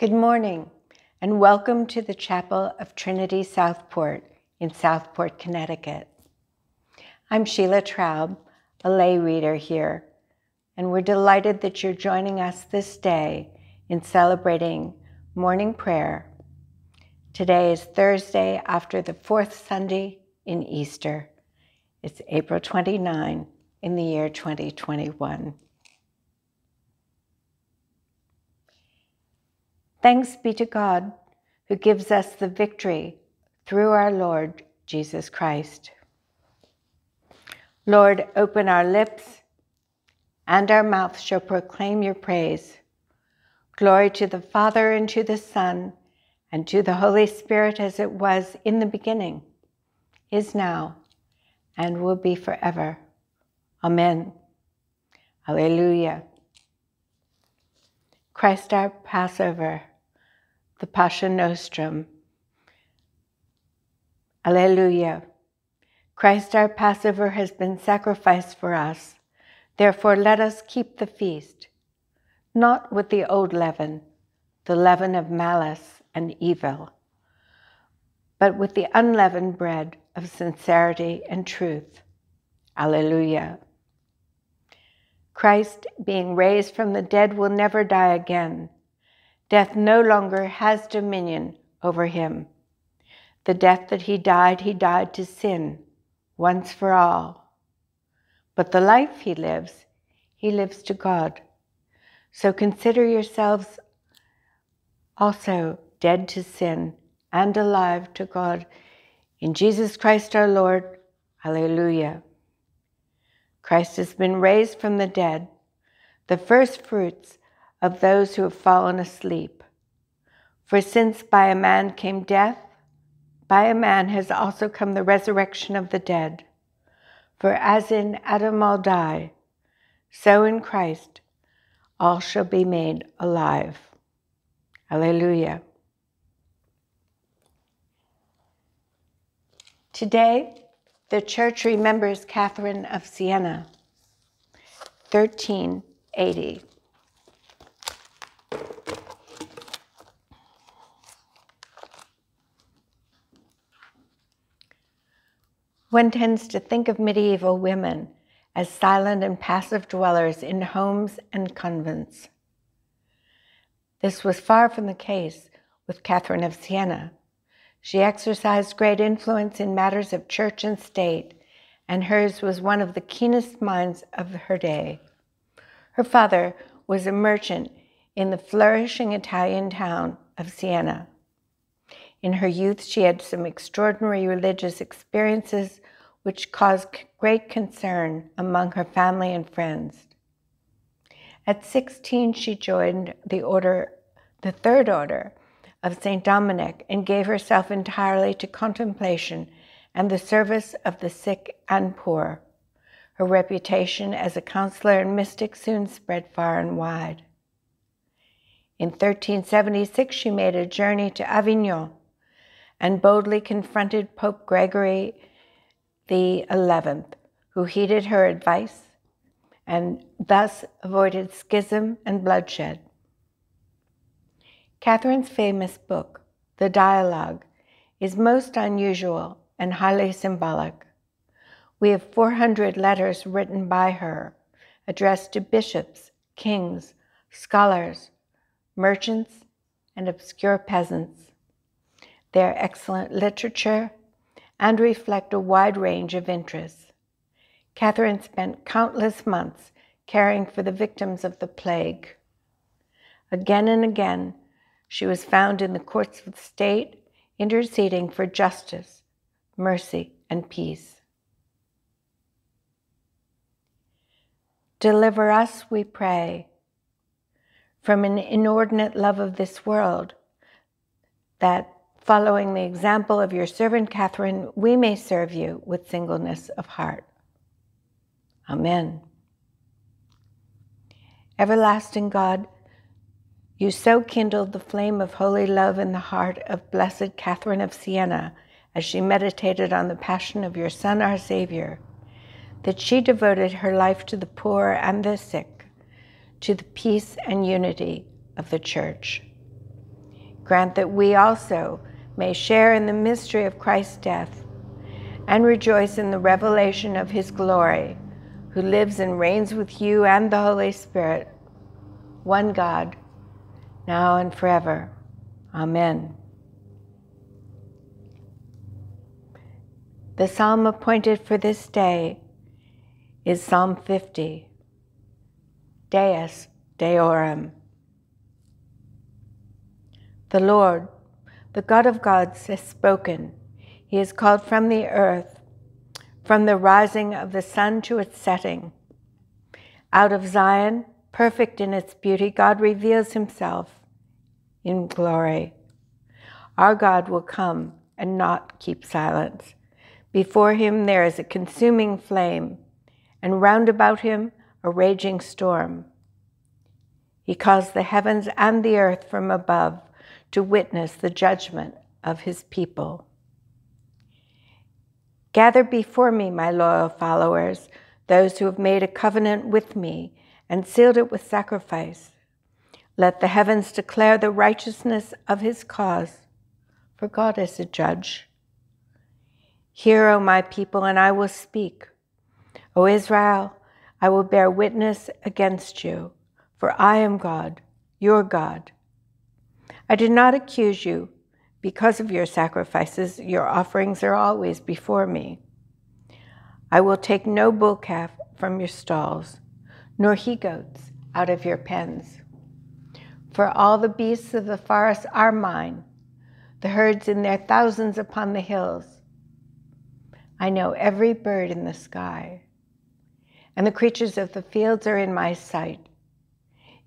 Good morning, and welcome to the Chapel of Trinity Southport in Southport, Connecticut. I'm Sheila Traub, a lay reader here, and we're delighted that you're joining us this day in celebrating morning prayer. Today is Thursday after the fourth Sunday in Easter. It's April 29 in the year 2021. Thanks be to God who gives us the victory through our Lord Jesus Christ. Lord, open our lips, and our mouths shall proclaim your praise. Glory to the Father, and to the Son, and to the Holy Spirit, as it was in the beginning, is now, and will be forever. Amen. Alleluia. Christ our Passover the Passion Nostrum. Alleluia. Christ our Passover has been sacrificed for us. Therefore, let us keep the feast, not with the old leaven, the leaven of malice and evil, but with the unleavened bread of sincerity and truth. Alleluia. Christ, being raised from the dead, will never die again. Death no longer has dominion over him. The death that he died, he died to sin once for all. But the life he lives, he lives to God. So consider yourselves also dead to sin and alive to God in Jesus Christ our Lord. Hallelujah. Christ has been raised from the dead, the first fruits of those who have fallen asleep. For since by a man came death, by a man has also come the resurrection of the dead. For as in Adam all die, so in Christ all shall be made alive. Alleluia. Today, the church remembers Catherine of Siena, 1380. One tends to think of medieval women as silent and passive dwellers in homes and convents. This was far from the case with Catherine of Siena. She exercised great influence in matters of church and state, and hers was one of the keenest minds of her day. Her father was a merchant in the flourishing Italian town of Siena. In her youth, she had some extraordinary religious experiences which caused great concern among her family and friends. At 16, she joined the order, the third order of St. Dominic and gave herself entirely to contemplation and the service of the sick and poor. Her reputation as a counselor and mystic soon spread far and wide. In 1376, she made a journey to Avignon and boldly confronted Pope Gregory the 11th, who heeded her advice and thus avoided schism and bloodshed. Catherine's famous book, The Dialogue, is most unusual and highly symbolic. We have 400 letters written by her, addressed to bishops, kings, scholars, merchants, and obscure peasants their excellent literature, and reflect a wide range of interests. Catherine spent countless months caring for the victims of the plague. Again and again, she was found in the courts of the state interceding for justice, mercy, and peace. Deliver us, we pray, from an inordinate love of this world, that Following the example of your servant Catherine, we may serve you with singleness of heart. Amen. Everlasting God, you so kindled the flame of holy love in the heart of Blessed Catherine of Siena as she meditated on the passion of your Son, our Savior, that she devoted her life to the poor and the sick, to the peace and unity of the Church. Grant that we also, may share in the mystery of Christ's death and rejoice in the revelation of his glory, who lives and reigns with you and the Holy Spirit, one God, now and forever. Amen. The psalm appointed for this day is Psalm 50, Deus Deorum. The Lord, the God of gods has spoken. He is called from the earth, from the rising of the sun to its setting. Out of Zion, perfect in its beauty, God reveals himself in glory. Our God will come and not keep silence. Before him there is a consuming flame, and round about him a raging storm. He calls the heavens and the earth from above to witness the judgment of his people. Gather before me, my loyal followers, those who have made a covenant with me and sealed it with sacrifice. Let the heavens declare the righteousness of his cause, for God is a judge. Hear, O my people, and I will speak. O Israel, I will bear witness against you, for I am God, your God I did not accuse you. Because of your sacrifices, your offerings are always before me. I will take no bull calf from your stalls, nor he goats out of your pens. For all the beasts of the forest are mine, the herds in their thousands upon the hills. I know every bird in the sky, and the creatures of the fields are in my sight.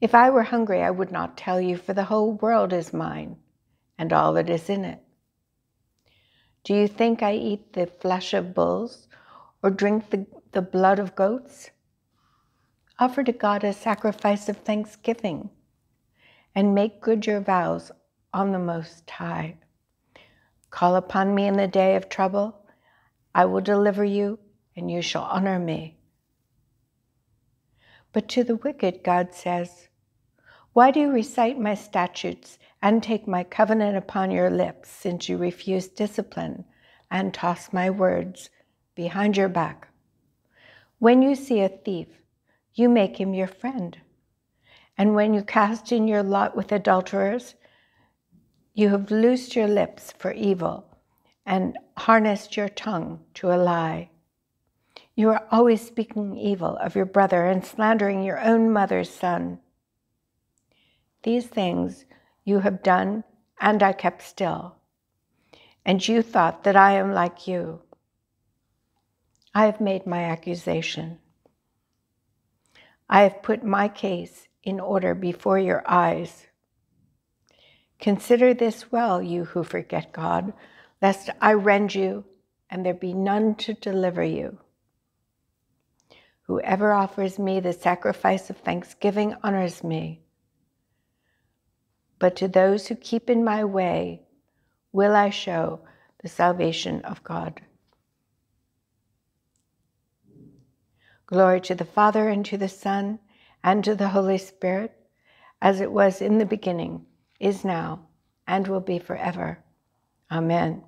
If I were hungry, I would not tell you, for the whole world is mine and all that is in it. Do you think I eat the flesh of bulls or drink the, the blood of goats? Offer to God a sacrifice of thanksgiving and make good your vows on the Most High. Call upon me in the day of trouble. I will deliver you, and you shall honor me. But to the wicked, God says, why do you recite my statutes and take my covenant upon your lips, since you refuse discipline and toss my words behind your back? When you see a thief, you make him your friend. And when you cast in your lot with adulterers, you have loosed your lips for evil and harnessed your tongue to a lie. You are always speaking evil of your brother and slandering your own mother's son. These things you have done, and I kept still. And you thought that I am like you. I have made my accusation. I have put my case in order before your eyes. Consider this well, you who forget God, lest I rend you and there be none to deliver you. Whoever offers me the sacrifice of thanksgiving honors me, but to those who keep in my way will I show the salvation of God. Glory to the Father, and to the Son, and to the Holy Spirit, as it was in the beginning, is now, and will be forever. Amen.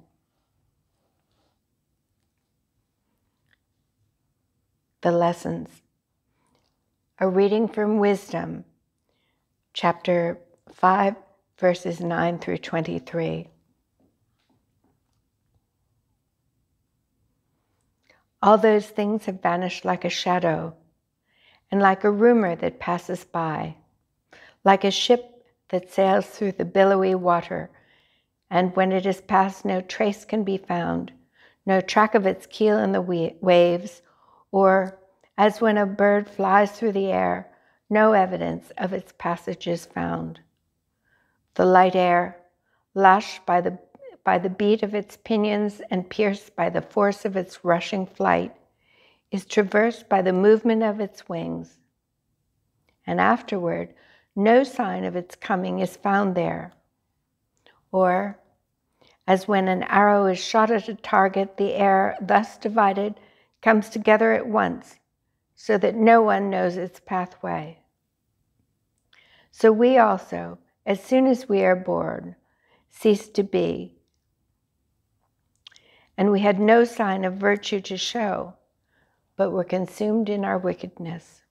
The Lessons. A reading from Wisdom, chapter 5, verses 9 through 23. All those things have vanished like a shadow, and like a rumor that passes by, like a ship that sails through the billowy water, and when it is past, no trace can be found, no track of its keel in the waves, or as when a bird flies through the air, no evidence of its passage is found the light air, lashed by the, by the beat of its pinions and pierced by the force of its rushing flight, is traversed by the movement of its wings. And afterward, no sign of its coming is found there. Or, as when an arrow is shot at a target, the air, thus divided, comes together at once, so that no one knows its pathway. So we also, as soon as we are born, cease to be. And we had no sign of virtue to show, but were consumed in our wickedness.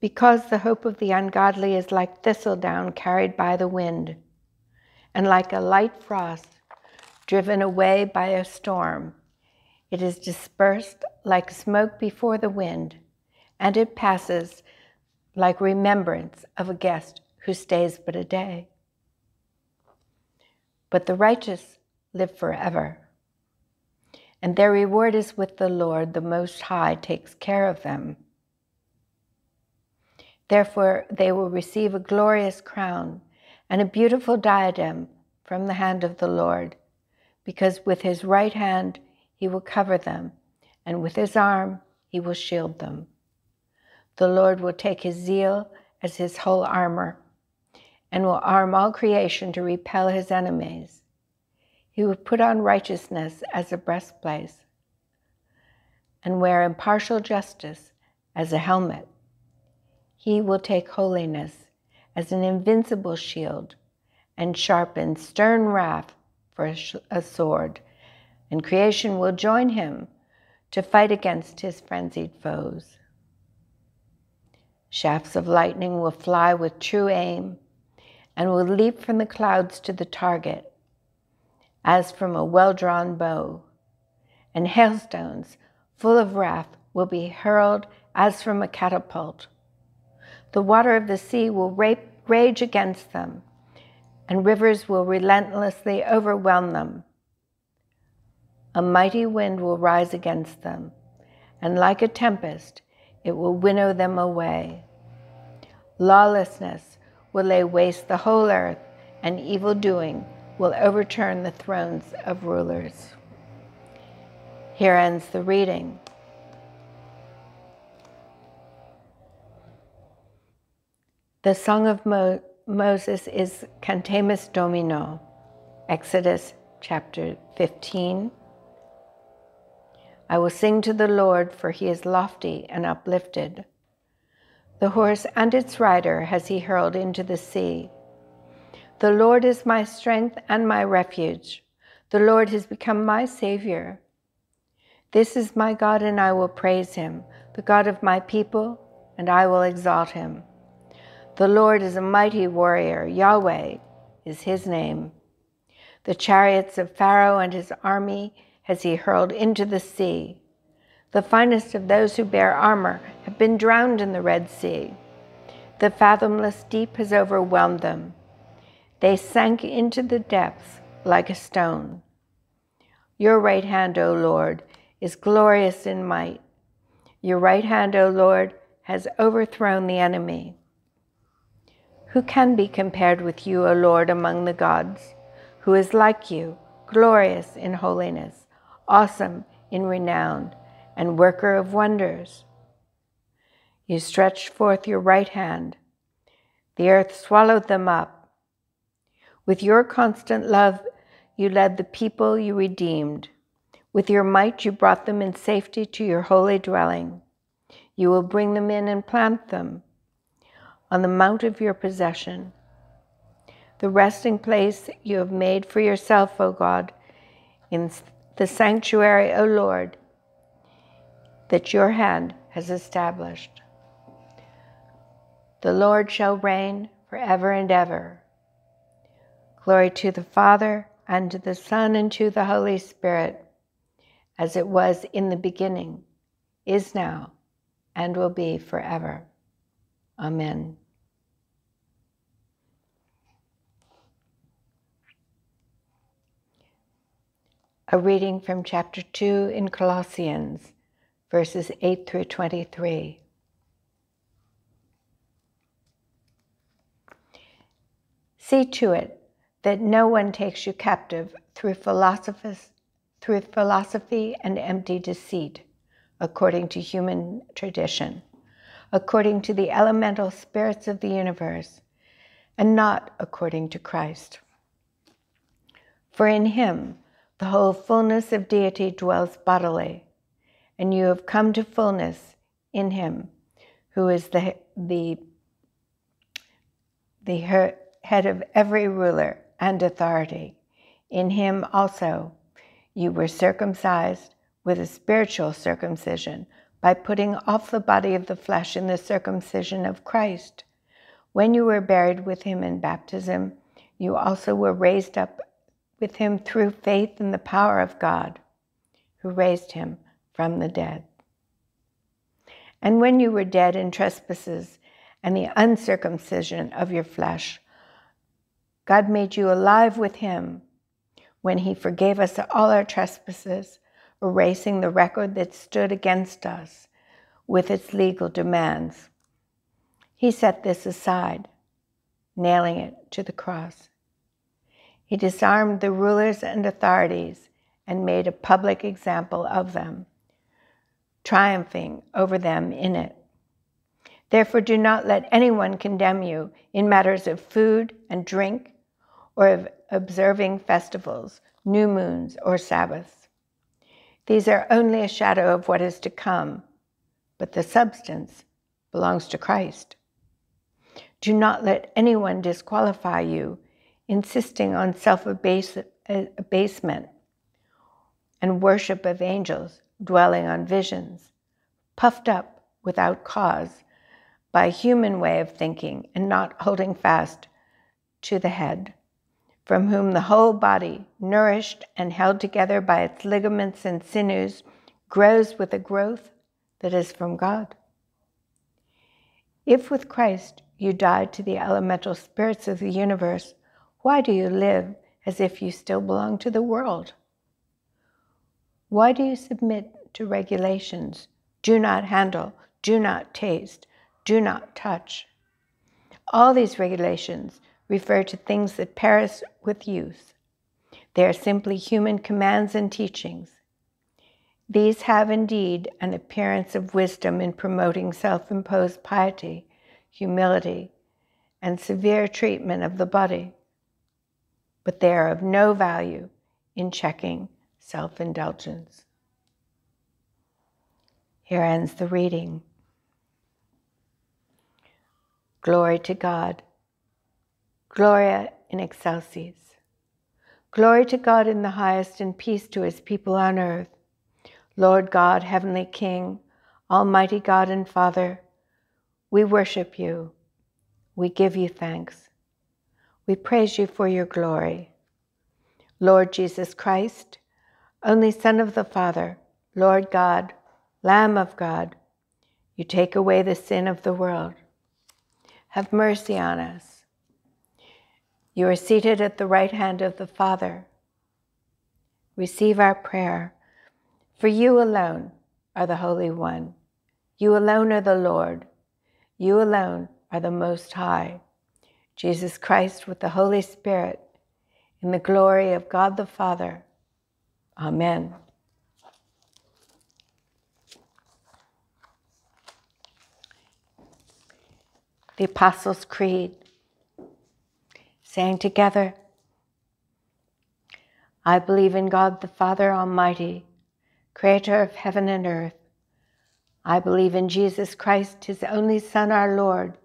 Because the hope of the ungodly is like thistledown carried by the wind, and like a light frost driven away by a storm. It is dispersed like smoke before the wind, and it passes like remembrance of a guest who stays but a day. But the righteous live forever, and their reward is with the Lord, the Most High takes care of them. Therefore, they will receive a glorious crown and a beautiful diadem from the hand of the Lord, because with his right hand he will cover them, and with his arm he will shield them. The Lord will take his zeal as his whole armor and will arm all creation to repel his enemies. He will put on righteousness as a breastplate and wear impartial justice as a helmet. He will take holiness as an invincible shield and sharpen stern wrath for a, a sword, and creation will join him to fight against his frenzied foes. Shafts of lightning will fly with true aim and will leap from the clouds to the target, as from a well drawn bow. And hailstones full of wrath will be hurled as from a catapult. The water of the sea will rape, rage against them, and rivers will relentlessly overwhelm them. A mighty wind will rise against them, and like a tempest, it will winnow them away. Lawlessness will lay waste the whole earth, and evil doing will overturn the thrones of rulers. Here ends the reading. The Song of Mo Moses is Cantamus Domino, Exodus chapter 15. I will sing to the Lord, for he is lofty and uplifted. The horse and its rider has he hurled into the sea. The Lord is my strength and my refuge. The Lord has become my Savior. This is my God, and I will praise him, the God of my people, and I will exalt him. The Lord is a mighty warrior, Yahweh is his name. The chariots of Pharaoh and his army has he hurled into the sea. The finest of those who bear armor have been drowned in the Red Sea. The fathomless deep has overwhelmed them. They sank into the depths like a stone. Your right hand, O Lord, is glorious in might. Your right hand, O Lord, has overthrown the enemy. Who can be compared with you, O Lord, among the gods? Who is like you, glorious in holiness, awesome in renown, and worker of wonders? You stretched forth your right hand. The earth swallowed them up. With your constant love, you led the people you redeemed. With your might, you brought them in safety to your holy dwelling. You will bring them in and plant them on the mount of your possession. The resting place you have made for yourself, O God, in the sanctuary, O Lord, that your hand has established. The Lord shall reign forever and ever. Glory to the Father, and to the Son, and to the Holy Spirit, as it was in the beginning, is now, and will be forever. Amen. A reading from chapter 2 in Colossians, verses 8 through 23. See to it that no one takes you captive through, through philosophy and empty deceit, according to human tradition, according to the elemental spirits of the universe, and not according to Christ. For in him the whole fullness of deity dwells bodily, and you have come to fullness in him, who is the the the her, head of every ruler and authority. In him also you were circumcised with a spiritual circumcision by putting off the body of the flesh in the circumcision of Christ. When you were buried with him in baptism, you also were raised up with him through faith in the power of God, who raised him from the dead. And when you were dead in trespasses and the uncircumcision of your flesh, God made you alive with him when he forgave us all our trespasses, erasing the record that stood against us with its legal demands. He set this aside, nailing it to the cross. He disarmed the rulers and authorities and made a public example of them, triumphing over them in it. Therefore, do not let anyone condemn you in matters of food and drink or of observing festivals, new moons, or Sabbaths. These are only a shadow of what is to come, but the substance belongs to Christ. Do not let anyone disqualify you, insisting on self abasement and worship of angels, dwelling on visions, puffed up without cause by a human way of thinking and not holding fast to the head from whom the whole body, nourished and held together by its ligaments and sinews, grows with a growth that is from God. If with Christ you died to the elemental spirits of the universe, why do you live as if you still belong to the world? Why do you submit to regulations? Do not handle, do not taste, do not touch. All these regulations refer to things that perish with use. They are simply human commands and teachings. These have indeed an appearance of wisdom in promoting self imposed piety, humility, and severe treatment of the body, but they are of no value in checking self indulgence. Here ends the reading. Glory to God Gloria in excelsis. Glory to God in the highest and peace to his people on earth. Lord God, heavenly King, almighty God and Father, we worship you. We give you thanks. We praise you for your glory. Lord Jesus Christ, only Son of the Father, Lord God, Lamb of God, you take away the sin of the world. Have mercy on us you are seated at the right hand of the Father. Receive our prayer. For you alone are the Holy One. You alone are the Lord. You alone are the Most High. Jesus Christ with the Holy Spirit, in the glory of God the Father. Amen. The Apostles' Creed saying together, I believe in God the Father Almighty, creator of heaven and earth. I believe in Jesus Christ, his only Son, our Lord.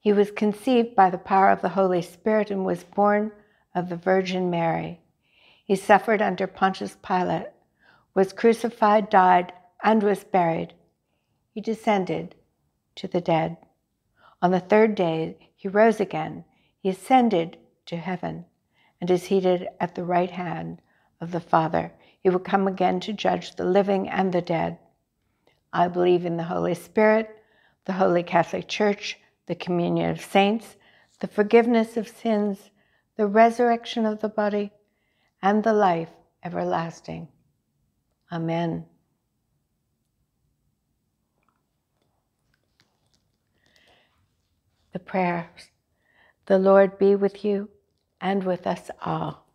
He was conceived by the power of the Holy Spirit and was born of the Virgin Mary. He suffered under Pontius Pilate, was crucified, died, and was buried. He descended to the dead. On the third day, he rose again he ascended to heaven and is seated at the right hand of the Father. He will come again to judge the living and the dead. I believe in the Holy Spirit, the Holy Catholic Church, the communion of saints, the forgiveness of sins, the resurrection of the body, and the life everlasting. Amen. The prayers the Lord be with you and with us all.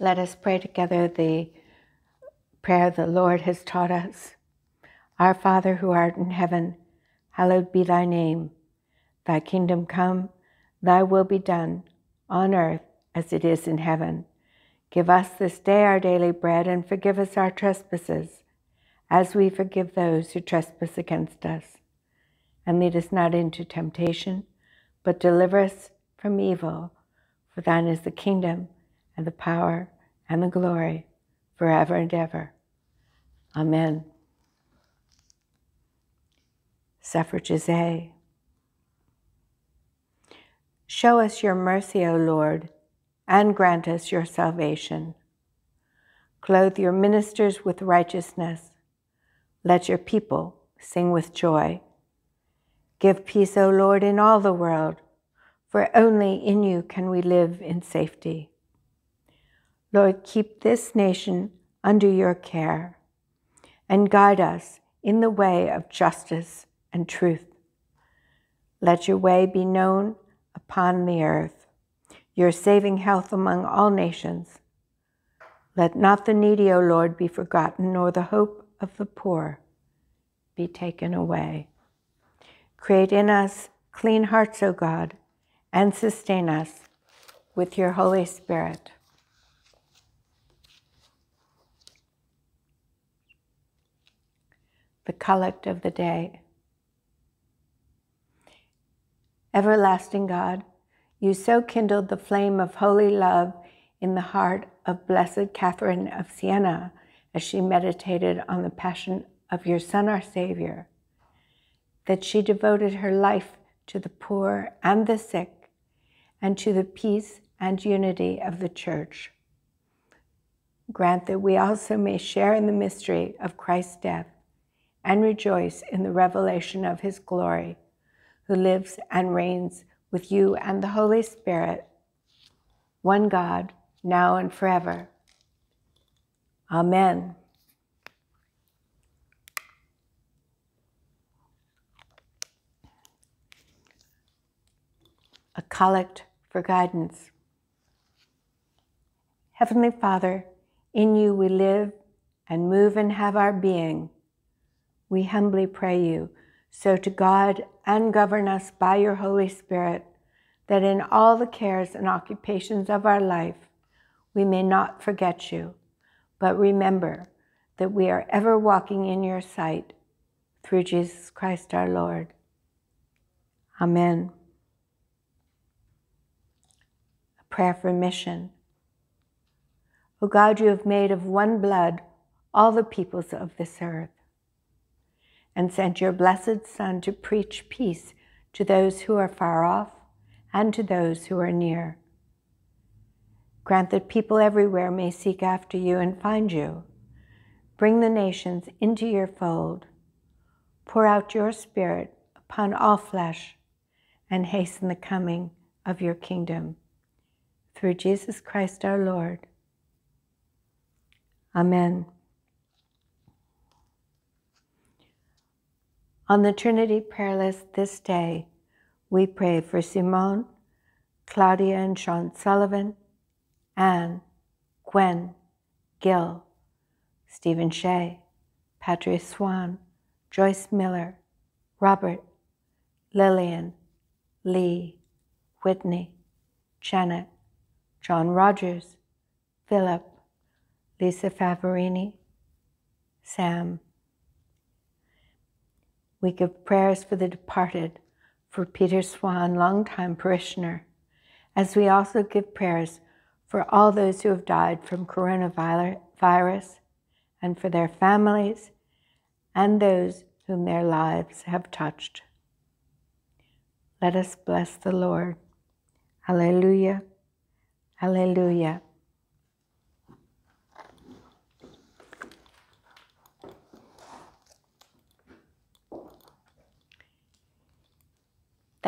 Let us pray together the prayer the Lord has taught us. Our Father who art in heaven, hallowed be thy name. Thy kingdom come, thy will be done, on earth as it is in heaven. Give us this day our daily bread, and forgive us our trespasses, as we forgive those who trespass against us. And lead us not into temptation, but deliver us from evil. For thine is the kingdom, and the power, and the glory, forever and ever. Amen. Suffrages A. Show us your mercy, O Lord and grant us your salvation. Clothe your ministers with righteousness. Let your people sing with joy. Give peace, O Lord, in all the world, for only in you can we live in safety. Lord, keep this nation under your care and guide us in the way of justice and truth. Let your way be known upon the earth your saving health among all nations. Let not the needy, O Lord, be forgotten, nor the hope of the poor be taken away. Create in us clean hearts, O God, and sustain us with your Holy Spirit. The collect of the day. Everlasting God, you so kindled the flame of holy love in the heart of Blessed Catherine of Siena as she meditated on the passion of your Son, our Savior, that she devoted her life to the poor and the sick and to the peace and unity of the Church. Grant that we also may share in the mystery of Christ's death and rejoice in the revelation of his glory, who lives and reigns with you and the Holy Spirit, one God, now and forever. Amen. A collect for guidance. Heavenly Father, in you we live and move and have our being. We humbly pray you so to God, and govern us by your Holy Spirit, that in all the cares and occupations of our life, we may not forget you, but remember that we are ever walking in your sight through Jesus Christ our Lord. Amen. A prayer for mission. O God, you have made of one blood all the peoples of this earth and sent your blessed Son to preach peace to those who are far off and to those who are near. Grant that people everywhere may seek after you and find you. Bring the nations into your fold. Pour out your Spirit upon all flesh and hasten the coming of your kingdom. Through Jesus Christ our Lord. Amen. On the Trinity prayer list this day, we pray for Simone, Claudia and Sean Sullivan, Anne, Gwen, Gill, Stephen Shea, Patrice Swan, Joyce Miller, Robert, Lillian, Lee, Whitney, Janet, John Rogers, Philip, Lisa Favarini, Sam, we give prayers for the departed, for Peter Swan, longtime parishioner, as we also give prayers for all those who have died from coronavirus and for their families and those whom their lives have touched. Let us bless the Lord. Hallelujah. Hallelujah.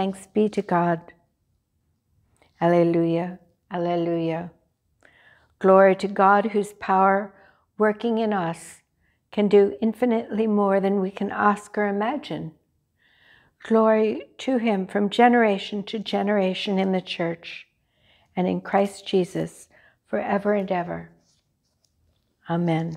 Thanks be to God. Alleluia, Alleluia. Glory to God, whose power working in us can do infinitely more than we can ask or imagine. Glory to Him from generation to generation in the Church and in Christ Jesus forever and ever. Amen.